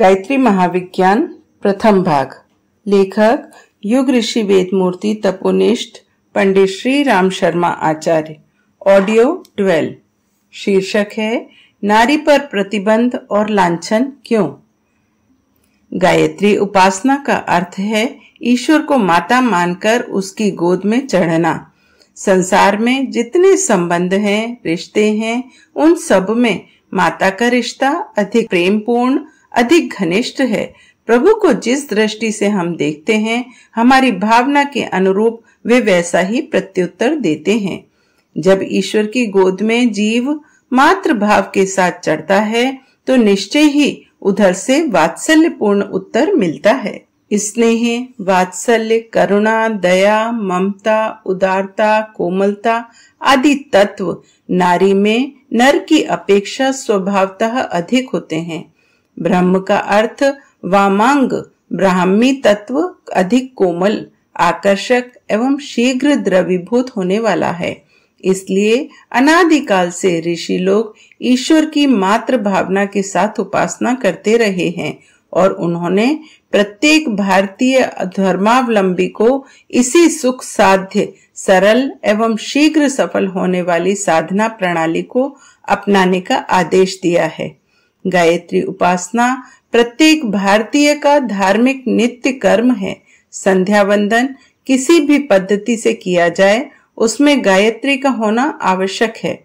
गायत्री महाविज्ञान प्रथम भाग लेखक युग ऋषि वेद मूर्ति तपोनिष्ठ पंडित श्री राम शर्मा आचार्य ऑडियो ट्वेल्व शीर्षक है नारी पर प्रतिबंध और लांछन क्यों गायत्री उपासना का अर्थ है ईश्वर को माता मानकर उसकी गोद में चढ़ना संसार में जितने संबंध हैं रिश्ते हैं उन सब में माता का रिश्ता अधिक प्रेमपूर्ण अधिक घनिष्ठ है प्रभु को जिस दृष्टि से हम देखते हैं हमारी भावना के अनुरूप वे वैसा ही प्रत्युत्तर देते हैं जब ईश्वर की गोद में जीव मात्र भाव के साथ चढ़ता है तो निश्चय ही उधर से वात्सल्य पूर्ण उत्तर मिलता है स्नेह वात्सल्य करुणा दया ममता उदारता कोमलता आदि तत्व नारी में नर की अपेक्षा स्वभावतः अधिक होते हैं ब्रह्म का अर्थ वामांग ब्राह्मी तत्व अधिक कोमल आकर्षक एवं शीघ्र द्रवीभूत होने वाला है इसलिए अनादिकाल से ऋषि लोग ईश्वर की मात्र भावना के साथ उपासना करते रहे हैं और उन्होंने प्रत्येक भारतीय धर्मावलंबी को इसी सुख साध्य सरल एवं शीघ्र सफल होने वाली साधना प्रणाली को अपनाने का आदेश दिया है गायत्री उपासना प्रत्येक भारतीय का धार्मिक नित्य कर्म है संध्या वंदन किसी भी पद्धति से किया जाए उसमें गायत्री का होना आवश्यक है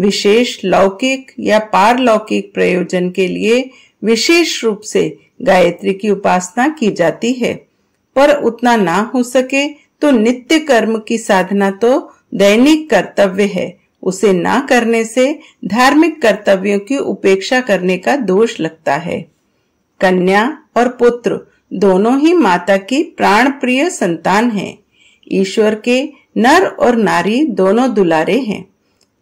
विशेष लौकिक या पारलौकिक प्रयोजन के लिए विशेष रूप से गायत्री की उपासना की जाती है पर उतना ना हो सके तो नित्य कर्म की साधना तो दैनिक कर्तव्य है उसे ना करने से धार्मिक कर्तव्यों की उपेक्षा करने का दोष लगता है कन्या और पुत्र दोनों ही माता की प्राण प्रिय संतान हैं। ईश्वर के नर और नारी दोनों दुलारे हैं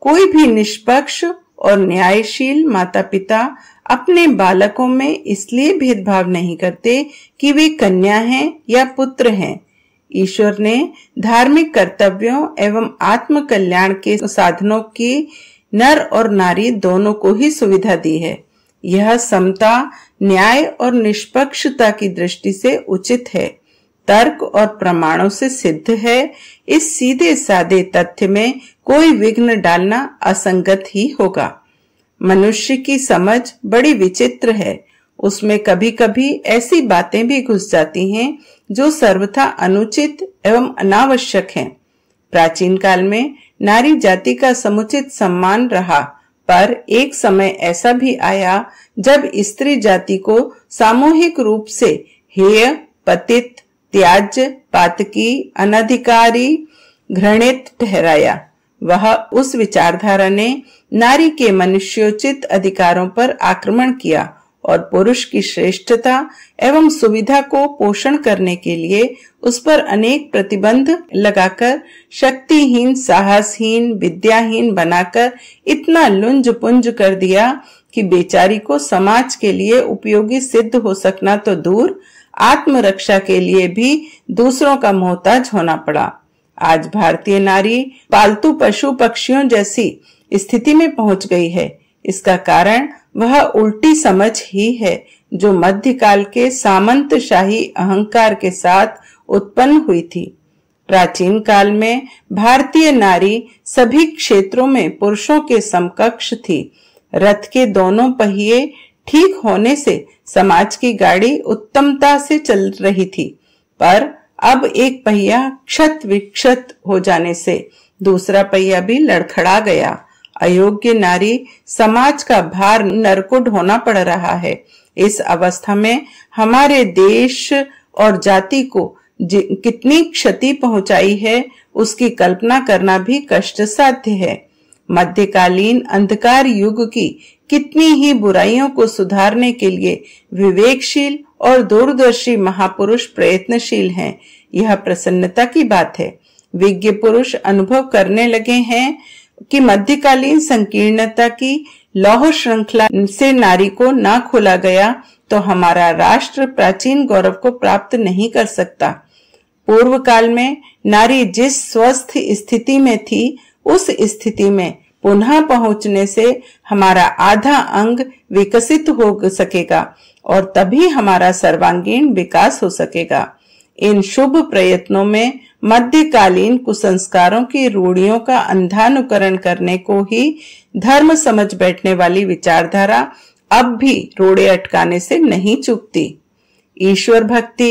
कोई भी निष्पक्ष और न्यायशील माता पिता अपने बालकों में इसलिए भेदभाव नहीं करते कि वे कन्या हैं या पुत्र हैं ईश्वर ने धार्मिक कर्तव्यों एवं आत्म कल्याण के साधनों की नर और नारी दोनों को ही सुविधा दी है यह समता न्याय और निष्पक्षता की दृष्टि से उचित है तर्क और प्रमाणों से सिद्ध है इस सीधे साधे तथ्य में कोई विघ्न डालना असंगत ही होगा मनुष्य की समझ बड़ी विचित्र है उसमें कभी कभी ऐसी बातें भी घुस जाती हैं जो सर्वथा अनुचित एवं अनावश्यक हैं। प्राचीन काल में नारी जाति का समुचित सम्मान रहा पर एक समय ऐसा भी आया जब स्त्री जाति को सामूहिक रूप से हेय पतित त्याज पातकी अनधिकारी घृणित ठहराया वह उस विचारधारा ने नारी के मनुष्योचित अधिकारों पर आक्रमण किया और पुरुष की श्रेष्ठता एवं सुविधा को पोषण करने के लिए उस पर अनेक प्रतिबंध लगाकर शक्तिहीन साहसहीन विद्याहीन बनाकर इतना लुंज पुंज कर दिया कि बेचारी को समाज के लिए उपयोगी सिद्ध हो सकना तो दूर आत्मरक्षा के लिए भी दूसरों का मोहताज होना पड़ा आज भारतीय नारी पालतू पशु पक्षियों जैसी स्थिति में पहुंच गई है इसका कारण वह उल्टी समझ ही है जो मध्यकाल के सामंत शाही अहंकार के साथ उत्पन्न हुई थी प्राचीन काल में भारतीय नारी सभी क्षेत्रों में पुरुषों के समकक्ष थी रथ के दोनों पहिए ठीक होने से समाज की गाड़ी उत्तमता से चल रही थी पर अब एक पहिया क्षत विक्षत हो जाने से दूसरा पहिया भी लड़खड़ा गया अयोग्य नारी समाज का भार नरकुट होना पड़ रहा है इस अवस्था में हमारे देश और जाति को कितनी क्षति पहुंचाई है उसकी कल्पना करना भी कष्ट साध्य है मध्यकालीन अंधकार युग की कितनी ही बुराइयों को सुधारने के लिए विवेकशील और दूरदर्शी महापुरुष प्रयत्नशील हैं यह प्रसन्नता की बात है विज्ञ पुरुष अनुभव करने लगे हैं कि मध्यकालीन संकीर्णता की लौह श्रृंखला से नारी को ना खोला गया तो हमारा राष्ट्र प्राचीन गौरव को प्राप्त नहीं कर सकता पूर्व काल में नारी जिस स्वस्थ स्थिति में थी उस स्थिति में पुनः पहुंचने से हमारा आधा अंग विकसित हो सकेगा और तभी हमारा सर्वांगीण विकास हो सकेगा इन शुभ प्रयत्नों में मध्यकालीन कुसंस्कारों की रूढ़ियों का अंधानुकरण करने को ही धर्म समझ बैठने वाली विचारधारा अब भी रोड़े अटकाने से नहीं चुकती ईश्वर भक्ति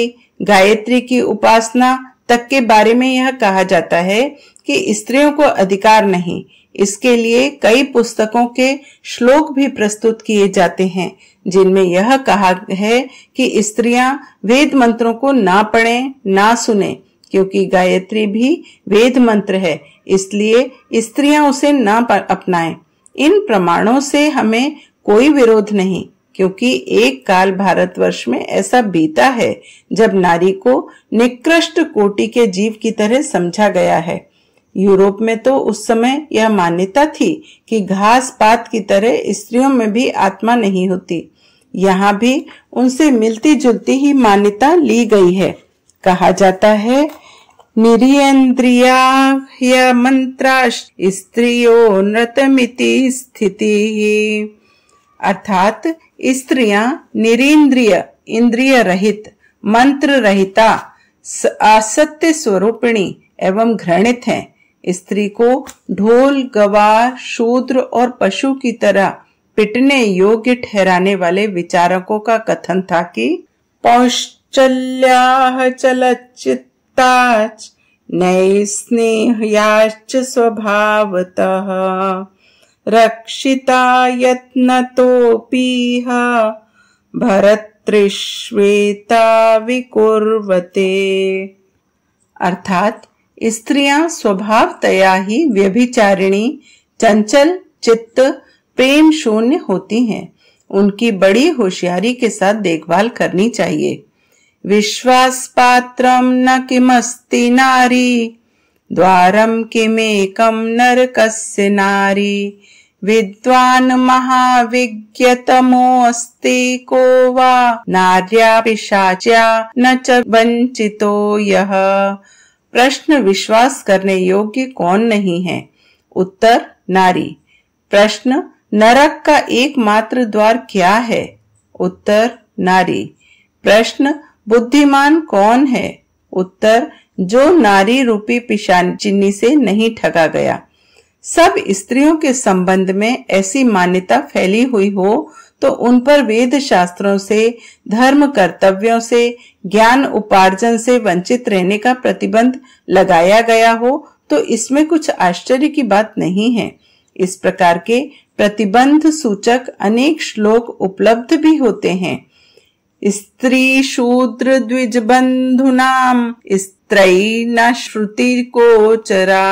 गायत्री की उपासना तक के बारे में यह कहा जाता है कि स्त्रियों को अधिकार नहीं इसके लिए कई पुस्तकों के श्लोक भी प्रस्तुत किए जाते हैं जिनमें यह कहा है कि स्त्रियां वेद मंत्रों को ना पढ़ें ना सुने क्योंकि गायत्री भी वेद मंत्र है इसलिए स्त्रियां उसे न अपनाएं। इन प्रमाणों से हमें कोई विरोध नहीं क्योंकि एक काल भारतवर्ष में ऐसा बीता है जब नारी को निकृष्ट कोटि के जीव की तरह समझा गया है यूरोप में तो उस समय यह मान्यता थी कि घास पात की तरह स्त्रियों में भी आत्मा नहीं होती यहाँ भी उनसे मिलती जुलती ही मान्यता ली गई है कहा जाता है निरीन्द्रिया ह्यमन्त्राश्च स्त्रियो नृतमिति स्थितिः अर्थात स्त्रियां निरीन्द्रिय इंद्रिय रहित मंत्र रहिता असत्य स्वरूपिणी एवं घृणित हैं स्त्री को ढोल गवार शूद्र और पशु की तरह पिटने योग्य ठहराने वाले विचारकों का कथन था कि पौश्चल्या चलचित भक्ताच स्नेहयाच स्वभावत रक्षिता यत्नतोऽपीह भरतृष्वेता विकुर्वते अर्थात स्त्रियां स्वभावतया ही व्यभिचारिणी चंचल चित्त प्रेम शून्य होती हैं उनकी बड़ी होशियारी के साथ देखभाल करनी चाहिए पात्र न किमस्ति नारी द्वारम् नरक नरकस्य नारी विद्वान महाविज्ञतमोऽस्ति को वा नार्या पिशाच्या न च वञ्चितो यः प्रश्न विश्वास करने योग्य कौन नहीं है उत्तर नारी प्रश्न नरक का एकमात्र द्वार क्या है उत्तर नारी प्रश्न बुद्धिमान कौन है उत्तर जो नारी रूपी पिशाचिनी से नहीं ठगा गया सब स्त्रियों के संबंध में ऐसी मान्यता फैली हुई हो तो उन पर वेद शास्त्रों से धर्म कर्तव्यों से ज्ञान उपार्जन से वंचित रहने का प्रतिबंध लगाया गया हो तो इसमें कुछ आश्चर्य की बात नहीं है इस प्रकार के प्रतिबंध सूचक अनेक श्लोक उपलब्ध भी होते हैं स्त्री शूद्र नाम स्त्री न श्रुति चरा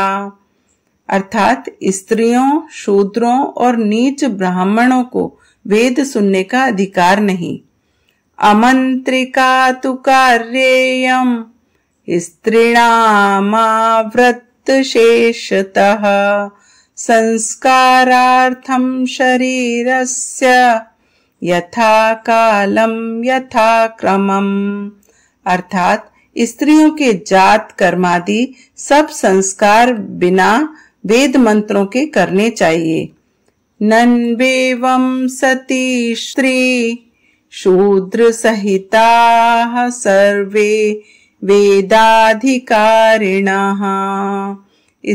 अर्थात स्त्रियों शूद्रों और नीच ब्राह्मणों को वेद सुनने का अधिकार नहीं अमंत्रिका तु कार्येयम स्त्रीणामावृत्त शेषतः शरीर शरीरस्य यथा कालम यथा क्रमम अर्थात स्त्रियों के जात कर्मादि सब संस्कार बिना वेद मंत्रों के करने चाहिए नन्वेवं सती स्त्री शूद्र सहिता सर्वे वेदाधिकारिण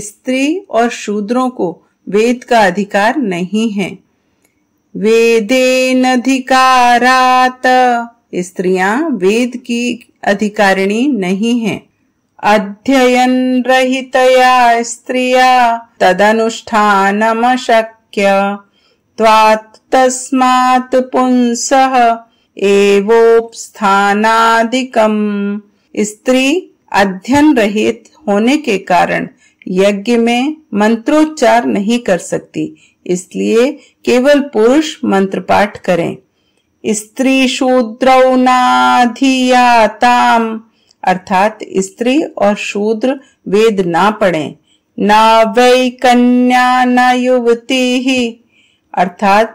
स्त्री और शूद्रों को वेद का अधिकार नहीं है वेदेनधिकारात स्त्रियां वेद की अधिकारिणी नहीं है अध्ययन रहितया स्त्रिया तदनुष्ठानमशक्य तस्मात तस्मात् पुंसः एवोपस्थानादिकम् स्त्री अध्ययन रहित होने के कारण यज्ञ में मंत्रोच्चार नहीं कर सकती इसलिए केवल पुरुष मंत्र पाठ करें स्त्री शूद्रौ नाधियाताम अर्थात स्त्री और शूद्र वेद ना पढ़ें ना वै कन्या न युवती ही अर्थात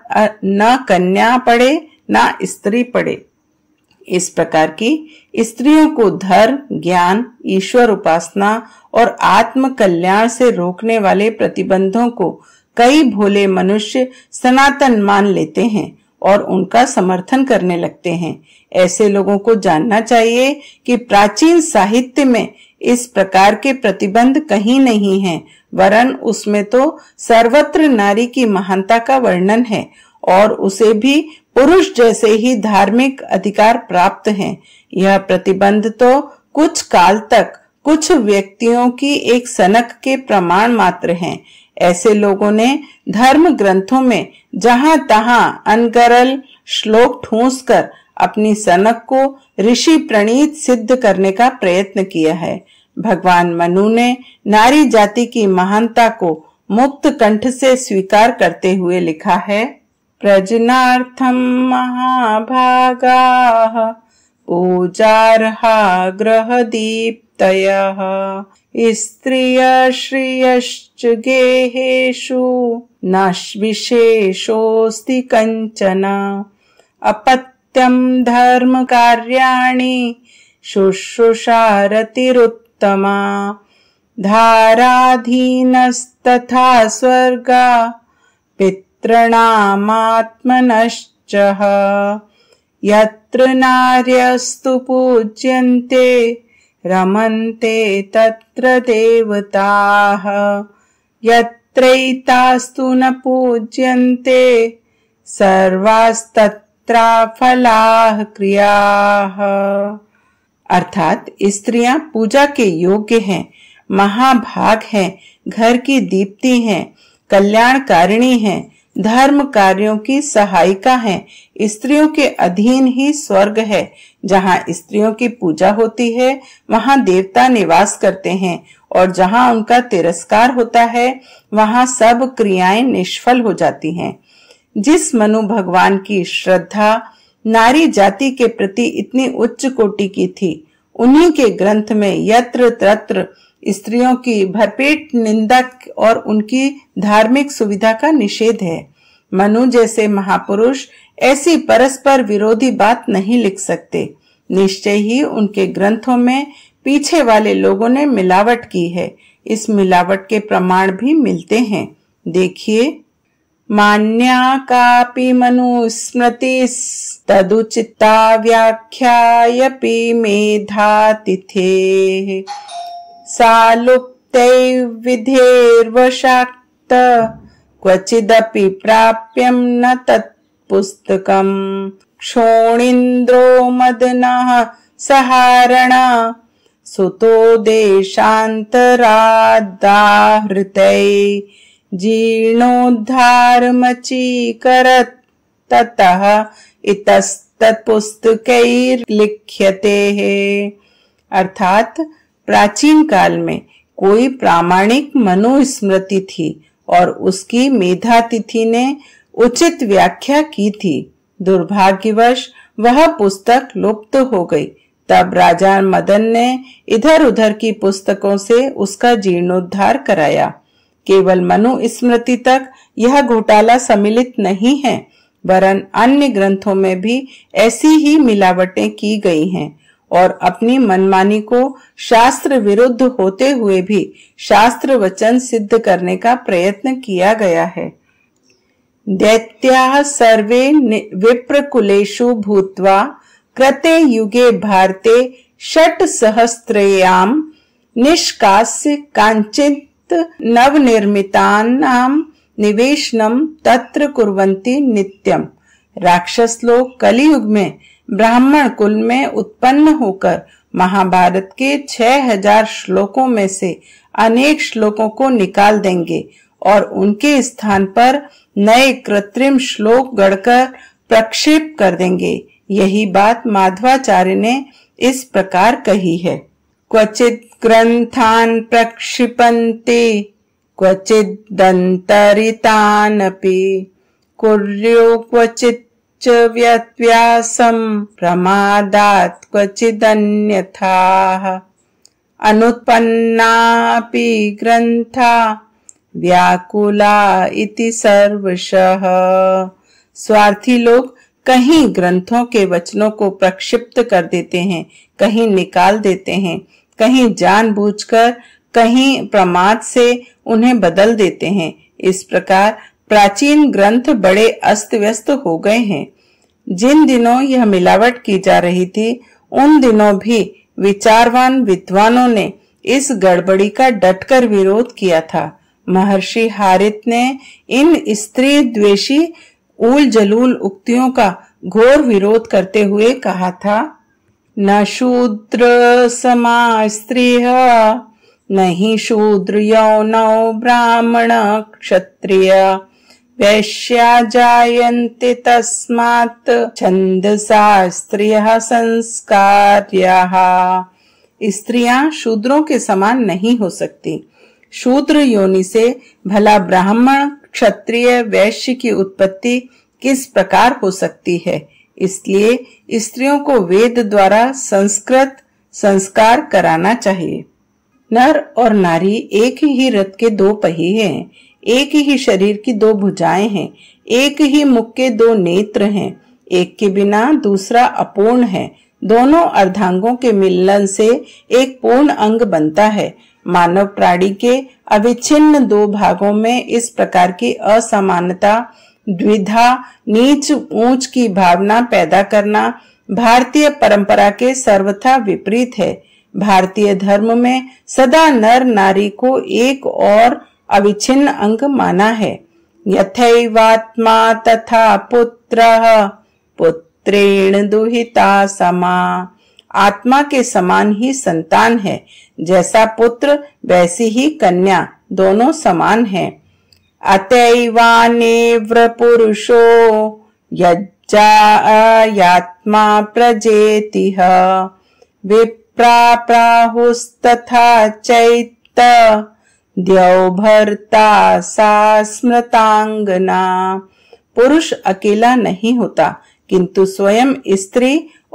न कन्या पढ़े ना स्त्री पढ़े इस प्रकार की स्त्रियों को धर्म ज्ञान ईश्वर उपासना और आत्म कल्याण से रोकने वाले प्रतिबंधों को कई भोले मनुष्य सनातन मान लेते हैं और उनका समर्थन करने लगते हैं ऐसे लोगों को जानना चाहिए कि प्राचीन साहित्य में इस प्रकार के प्रतिबंध कहीं नहीं है वरन उसमें तो सर्वत्र नारी की महानता का वर्णन है और उसे भी पुरुष जैसे ही धार्मिक अधिकार प्राप्त हैं। यह प्रतिबंध तो कुछ काल तक कुछ व्यक्तियों की एक सनक के प्रमाण मात्र हैं। ऐसे लोगों ने धर्म ग्रंथों में जहां तहां अनगरल श्लोक ठूस कर अपनी सनक को ऋषि प्रणीत सिद्ध करने का प्रयत्न किया है भगवान मनु ने नारी जाति की महानता को मुक्त कंठ से स्वीकार करते हुए लिखा है प्रजनार्थम महाभागा पूजारहा ग्रह दीप्तयः स्त्रियश्रियश्च गेहेषु नाश्विशेषोऽस्ति कञ्चन अपत्यम् धर्मकार्याणि शुश्रुषारतिरुत्तमा धाराधीनस्तथा स्वर्गा पितृणामात्मनश्च यत्र नार्यस्तु पूज्यन्ते रमन्ते तत्र देवताः यत्रैतास्तु न पूज्यन्ते फलाः क्रियाः अर्थात स्त्रियां पूजा के योग्य हैं महाभाग हैं घर की दीप्ति हैं कल्याणकारिणी हैं धर्म कार्यों की सहायिका हैं स्त्रियों के अधीन ही स्वर्ग है जहाँ स्त्रियों की पूजा होती है वहाँ देवता निवास करते हैं और जहाँ उनका तिरस्कार होता है वहाँ सब क्रियाएं निष्फल हो जाती हैं जिस मनु भगवान की श्रद्धा नारी जाति के प्रति इतनी उच्च कोटि की थी उन्हीं के ग्रंथ में यत्र तत्र स्त्रियों की भरपेट निंदक और उनकी धार्मिक सुविधा का निषेध है मनु जैसे महापुरुष ऐसी परस्पर विरोधी बात नहीं लिख सकते निश्चय ही उनके ग्रंथों में पीछे वाले लोगों ने मिलावट की है इस मिलावट के प्रमाण भी मिलते हैं देखिए मान्या कापि व्याख्या मेधा तिथे सा लुप्त्यैर्विधेर्वशाक्त क्वचिदपि प्राप्यम् न तत् पुस्तकम् क्षोणीन्द्रो मदनः सहारणा सुतो देशान्तरादाहृतै जीर्णोद्धारमचीकरत् ततः इतस्तत्पुस्तकैर्लिख्यते अर्थात् प्राचीन काल में कोई प्रामाणिक मनोस्मृति थी और उसकी मेधातिथि ने उचित व्याख्या की थी दुर्भाग्यवश वह पुस्तक लुप्त हो गई तब राजा मदन ने इधर उधर की पुस्तकों से उसका जीर्णोद्धार कराया केवल मनुस्मृति तक यह घोटाला सम्मिलित नहीं है वरन अन्य ग्रंथों में भी ऐसी ही मिलावटें की गई हैं और अपनी मनमानी को शास्त्र विरुद्ध होते हुए भी शास्त्र वचन सिद्ध करने का प्रयत्न किया गया है दैत्या सर्वे विप्रकुलेशु भूत्वा कृते युगे भारते षट सहस्त्रयाम निष्कास्य कांचित नवनिर्मितानाम निवेशनम तत्र कुर्वन्ति नित्यम राक्षस लोग कलयुग में ब्राह्मण कुल में उत्पन्न होकर महाभारत के 6000 श्लोकों में से अनेक श्लोकों को निकाल देंगे और उनके स्थान पर नए कृत्रिम श्लोक गढ़कर प्रक्षेप कर देंगे यही बात माधवाचार्य ने इस प्रकार कही है क्वचित ग्रंथान प्रक्षिपन्ते दंतरितान अपि कुर्यो क्वचित च व्यत्यासम् प्रमादात् क्वचिदन्यथाः अनुत्पन्नापि ग्रन्था व्याकुला इति सर्वशः स्वार्थी लोग कहीं ग्रंथों के वचनों को प्रक्षिप्त कर देते हैं कहीं निकाल देते हैं कहीं जानबूझकर कहीं प्रमाद से उन्हें बदल देते हैं इस प्रकार प्राचीन ग्रंथ बड़े अस्त व्यस्त हो गए हैं जिन दिनों यह मिलावट की जा रही थी उन दिनों भी विचारवान विद्वानों ने इस गड़बड़ी का डटकर विरोध किया था महर्षि हारित ने इन स्त्री द्वेषी उल जलूल उक्तियों का घोर विरोध करते हुए कहा था न शूद्र समा स्त्री नहीं शूद्र नौ ब्राह्मण क्षत्रिय वैश्या जायन्ति तस्मात् छन्दसास्त्रियः संस्कार स्त्रियां शूद्रों के समान नहीं हो सकती शूद्र योनि से भला ब्राह्मण क्षत्रिय वैश्य की उत्पत्ति किस प्रकार हो सकती है इसलिए स्त्रियों को वेद द्वारा संस्कृत संस्कार कराना चाहिए नर और नारी एक ही रथ के दो पहिए हैं एक ही शरीर की दो भुजाएं हैं एक ही मुख के दो नेत्र हैं एक के बिना दूसरा अपूर्ण है दोनों अर्धांगों के मिलन से एक पूर्ण अंग बनता है मानव प्राणी के अविच्छिन्न दो भागों में इस प्रकार की असमानता द्विधा नीच ऊंच की भावना पैदा करना भारतीय परंपरा के सर्वथा विपरीत है भारतीय धर्म में सदा नर नारी को एक और अविच्छिन्न अंग माना है यथैवात्मा तथा पुत्र पुत्रेण दुहिता समा आत्मा के समान ही संतान है जैसा पुत्र वैसी ही कन्या दोनों समान है पुरुषो यज्जायात्मा प्रजेति प्राहुस्तथा चैत्य द्यौभरता सा स्मृतांगना पुरुष अकेला नहीं होता किंतु स्वयं स्त्री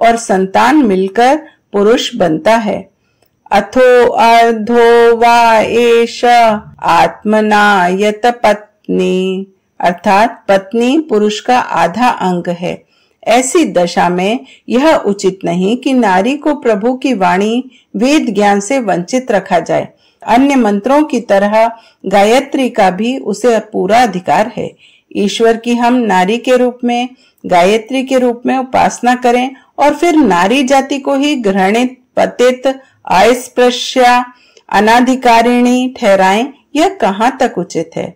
और संतान मिलकर पुरुष बनता है अथो अर्धो वा एष आत्मना यत पत्नी अर्थात पत्नी पुरुष का आधा अंग है ऐसी दशा में यह उचित नहीं कि नारी को प्रभु की वाणी वेद ज्ञान से वंचित रखा जाए अन्य मंत्रों की तरह गायत्री का भी उसे पूरा अधिकार है ईश्वर की हम नारी के रूप में गायत्री के रूप में उपासना करें और फिर नारी जाति को ही ग्रहणित पतित अस्पृश्या अनाधिकारिणी ठहराएं यह कहाँ तक उचित है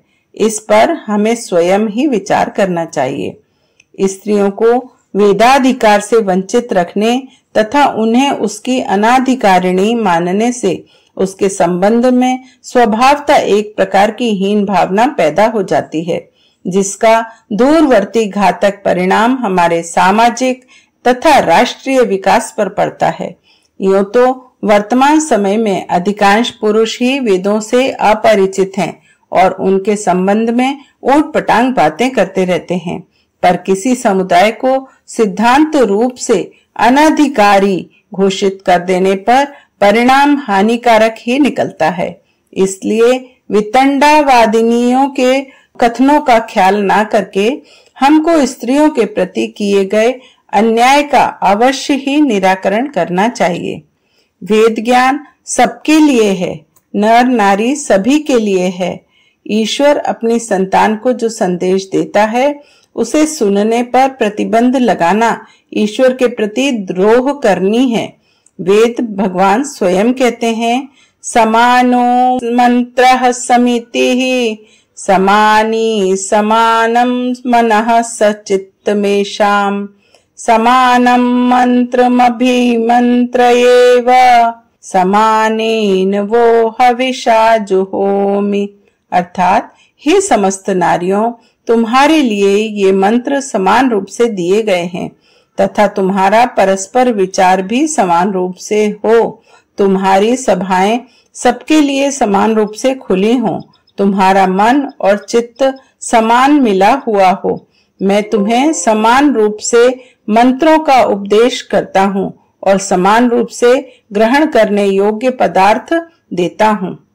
इस पर हमें स्वयं ही विचार करना चाहिए स्त्रियों को वेदाधिकार से वंचित रखने तथा उन्हें उसकी अनाधिकारिणी मानने से उसके संबंध में स्वभावता एक प्रकार की हीन भावना पैदा हो जाती है जिसका दूरवर्ती घातक परिणाम हमारे सामाजिक तथा राष्ट्रीय विकास पर पड़ता है यो तो वर्तमान समय में अधिकांश पुरुष ही वेदों से अपरिचित हैं और उनके संबंध में ओट पटांग बातें करते रहते हैं पर किसी समुदाय को सिद्धांत रूप से अनाधिकारी घोषित कर देने पर परिणाम हानिकारक ही निकलता है इसलिए वितंडावादिनियों के कथनों का ख्याल ना करके हमको स्त्रियों के प्रति किए गए अन्याय का अवश्य ही निराकरण करना चाहिए वेद ज्ञान सबके लिए है नर नारी सभी के लिए है ईश्वर अपनी संतान को जो संदेश देता है उसे सुनने पर प्रतिबंध लगाना ईश्वर के प्रति द्रोह करनी है वेद भगवान स्वयं कहते हैं समानो मंत्र समिति ही समानी समानम मन सचित मेशाम समानम मंत्र मंत्र समानेन वो हविषा जुहोमी अर्थात हे समस्त नारियों तुम्हारे लिए ये मंत्र समान रूप से दिए गए हैं तथा तुम्हारा परस्पर विचार भी समान रूप से हो तुम्हारी सभाएं सबके लिए समान रूप से खुली हो तुम्हारा मन और चित्त समान मिला हुआ हो मैं तुम्हें समान रूप से मंत्रों का उपदेश करता हूँ और समान रूप से ग्रहण करने योग्य पदार्थ देता हूँ